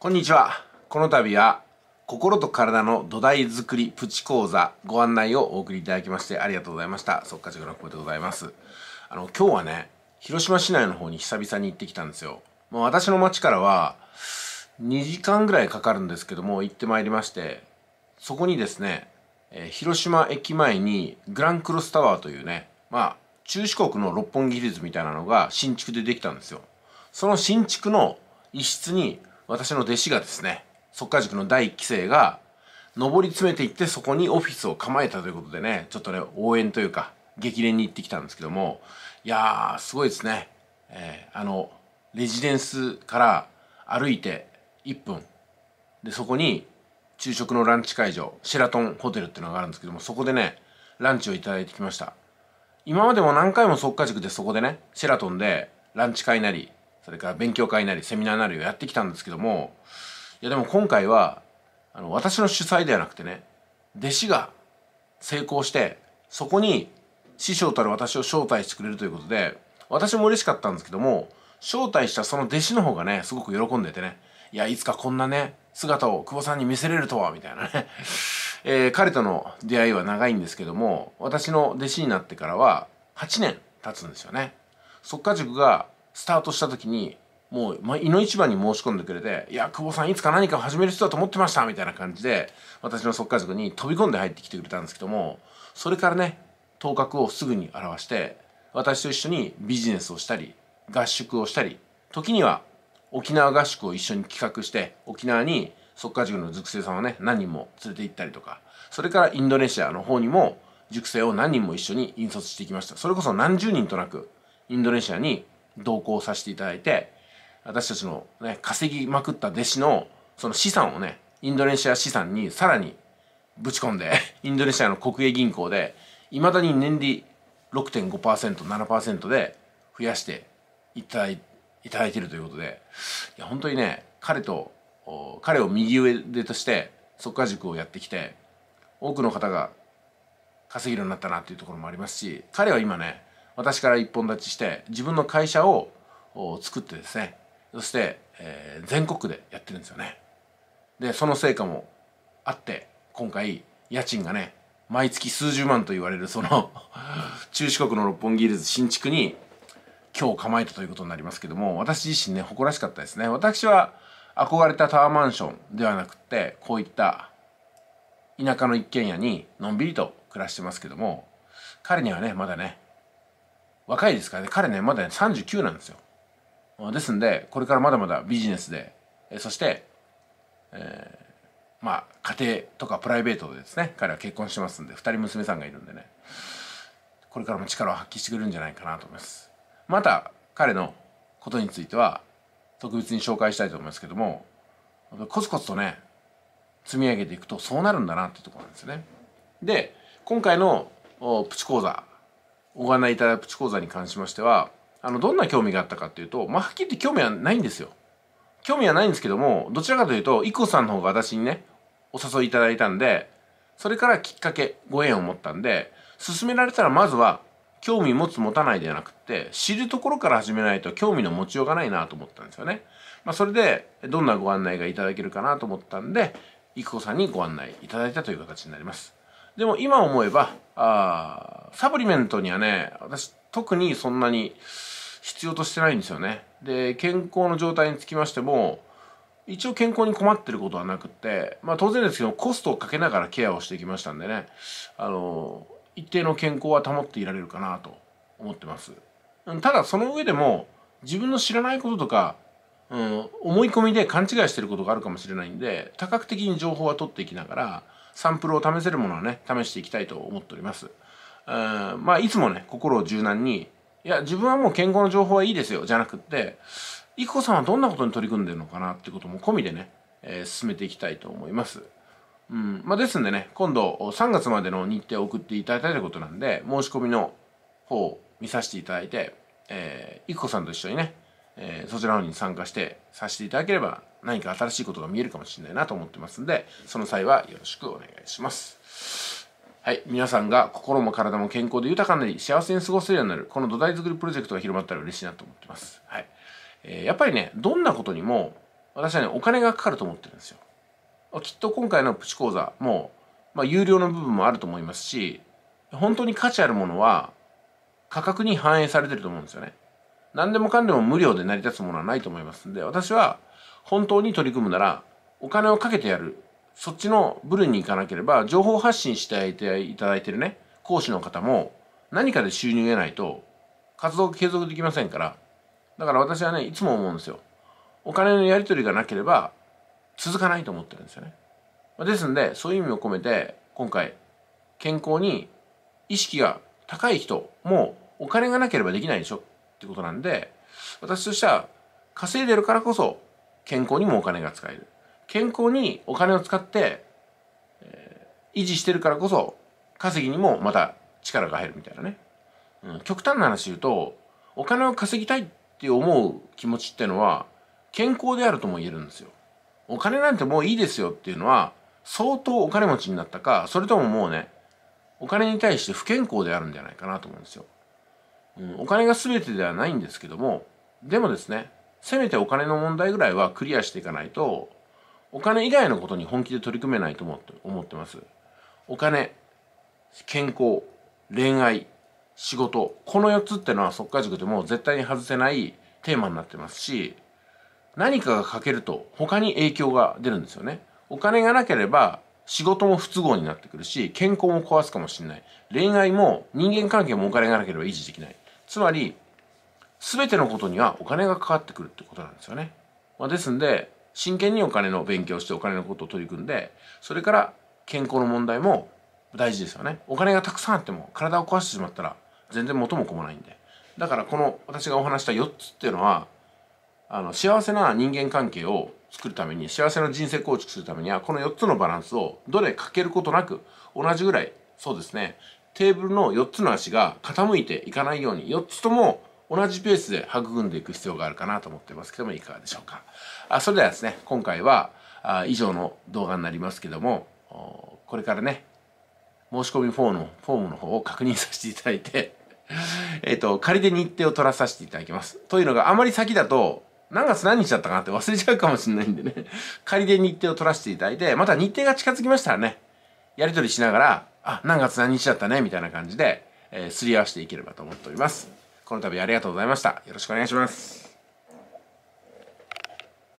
こんにちは。この度は、心と体の土台づくりプチ講座ご案内をお送りいただきましてありがとうございました。速稼塾のこでございます。あの、今日はね、広島市内の方に久々に行ってきたんですよ。もう私の町からは、2時間ぐらいかかるんですけども、行ってまいりまして、そこにですね、えー、広島駅前にグランクロスタワーというね、まあ、中四国の六本木ヒルズみたいなのが新築でできたんですよ。その新築の一室に私の弟子がですね速稼塾の第1期生が上り詰めていってそこにオフィスを構えたということでねちょっとね応援というか激励に行ってきたんですけどもいやーすごいですね、えー、あのレジデンスから歩いて1分でそこに昼食のランチ会場シェラトンホテルっていうのがあるんですけどもそこでねランチを頂いてきました今までも何回も速稼塾でそこでねシェラトンでランチ会なりそれから勉強会なりセミナーなりをやってきたんですけどもいやでも今回はあの私の主催ではなくてね弟子が成功してそこに師匠たる私を招待してくれるということで私も嬉しかったんですけども招待したその弟子の方がねすごく喜んでてねいやいつかこんなね姿を久保さんに見せれるとはみたいなね、えー、彼との出会いは長いんですけども私の弟子になってからは8年経つんですよね。っか塾がスタートした時にもう、まいの一番に申し込んでくれて「いや久保さんいつか何かを始める人だと思ってました」みたいな感じで私の即家族に飛び込んで入ってきてくれたんですけどもそれからね頭角をすぐに表して私と一緒にビジネスをしたり合宿をしたり時には沖縄合宿を一緒に企画して沖縄に即家塾の塾生さんをね何人も連れて行ったりとかそれからインドネシアの方にも塾生を何人も一緒に引率していきましたそれこそ何十人となくインドネシアに同行させていただいて私たちの、ね、稼ぎまくった弟子のその資産をねインドネシア資産にさらにぶち込んで インドネシアの国営銀行でいまだに年利 6.5%7% で増やしていただいいただいているということでいや本当にね彼と彼を右腕としてっか塾をやってきて多くの方が稼げるようになったなっていうところもありますし彼は今ね私から一本立ちして自分の会社を作ってですねそして、えー、全国でやってるんですよねでその成果もあって今回家賃がね毎月数十万と言われるその 中四国の六本木ヒルズ新築に今日構えたということになりますけども私自身ね誇らしかったですね私は憧れたタワーマンションではなくってこういった田舎の一軒家にのんびりと暮らしてますけども彼にはねまだね若いですからね、彼ね、まだね、39なんですよ。ですんで、これからまだまだビジネスで、えそして、えー、まあ、家庭とかプライベートでですね、彼は結婚してますんで、2人娘さんがいるんでね、これからも力を発揮してくれるんじゃないかなと思います。また、彼のことについては、特別に紹介したいと思いますけども、コツコツとね、積み上げていくとそうなるんだなっていうところなんですよね。で、今回のプチ講座ご案内いただくプチ講座に関しましてはあのどんな興味があったかっていうと、まあ、はっきり言って興味はないんですよ興味はないんですけどもどちらかというと IKKO さんの方が私にねお誘いいただいたんでそれからきっかけご縁を持ったんで勧められたらまずは興味持つ持たないではなくって知るところから始めないと興味の持ちようがないなと思ったんですよね、まあ、それでどんなご案内がいただけるかなと思ったんで IKKO さんにご案内いただいたという形になりますでも今思えば、あサプリメントにはね、私特にそんなに必要としてないんですよね。で、健康の状態につきましても、一応健康に困ってることはなくって、まあ当然ですけど、コストをかけながらケアをしてきましたんでね、あの、一定の健康は保っていられるかなと思ってます。ただその上でも、自分の知らないこととか、うん、思い込みで勘違いしてることがあるかもしれないんで、多角的に情報は取っていきながら、サンプルを試せるものはね、試していきたいと思っております。あまあ、いつもね、心を柔軟に、いや、自分はもう健康の情報はいいですよ、じゃなくって、いくこさんはどんなことに取り組んでるのかなってことも込みでね、えー、進めていきたいと思います。うん。まあ、ですんでね、今度3月までの日程を送っていただいたということなんで、申し込みの方を見させていただいて、えー、いくこさんと一緒にね、えー、そちらの方に参加してさせていただければ何か新しいことが見えるかもしれないなと思ってますんで、その際はよろしくお願いします。はい。皆さんが心も体も健康で豊かになり、幸せに過ごせるようになる、この土台作りプロジェクトが広まったら嬉しいなと思ってます。はい。えー、やっぱりね、どんなことにも、私はね、お金がかかると思ってるんですよ。きっと今回のプチ講座も、まあ、有料の部分もあると思いますし、本当に価値あるものは、価格に反映されてると思うんですよね。何でもかんでも無料で成り立つものはないと思いますんで、私は、本当に取り組むならお金をかけてやるそっちの部ーに行かなければ情報発信していただいてるね講師の方も何かで収入得ないと活動継続できませんからだから私はねいつも思うんですよお金のやり取りがなければ続かないと思ってるんですよねですんでそういう意味を込めて今回健康に意識が高い人もお金がなければできないでしょってことなんで私としては稼いでるからこそ健康にもお金が使える健康にお金を使って、えー、維持してるからこそ稼ぎにもまた力が入るみたいなね、うん、極端な話言うとお金を稼ぎたいって思う気持ちってのは健康であるとも言えるんですよお金なんてもういいですよっていうのは相当お金持ちになったかそれとももうねお金に対して不健康であるんじゃないかなと思うんですよ、うん、お金が全てではないんですけどもでもですねせめてお金の問題ぐらいはクリアしていかないとお金以外のことに本気で取り組めないと思って思ってますお金健康恋愛仕事この4つってのはっか塾でも絶対に外せないテーマになってますし何かが欠けると他に影響が出るんですよねお金がなければ仕事も不都合になってくるし健康も壊すかもしれない恋愛も人間関係もお金がなければ維持できないつまり全てのことにはお金がかかってくるってことなんですよね。まあ、ですんで真剣にお金の勉強してお金のことを取り組んでそれから健康の問題も大事ですよね。お金がたくさんあっても体を壊してしまったら全然元も子もないんで。だからこの私がお話した4つっていうのはあの幸せな人間関係を作るために幸せな人生構築するためにはこの4つのバランスをどれかけることなく同じぐらいそうですねテーブルの4つの足が傾いていかないように4つとも同じペースで育んでいく必要があるかなと思ってますけどもいかがでしょうかあそれではですね今回はあ以上の動画になりますけどもこれからね申し込みフォームフォームの方を確認させていただいて えっと仮で日程を取らさせていただきますというのがあまり先だと何月何日だったかなって忘れちゃうかもしれないんでね仮で日程を取らせていただいてまた日程が近づきましたらねやり取りしながらあ何月何日だったねみたいな感じで、えー、すり合わせていければと思っておりますこの度ありがとうございました。よろしくお願いします。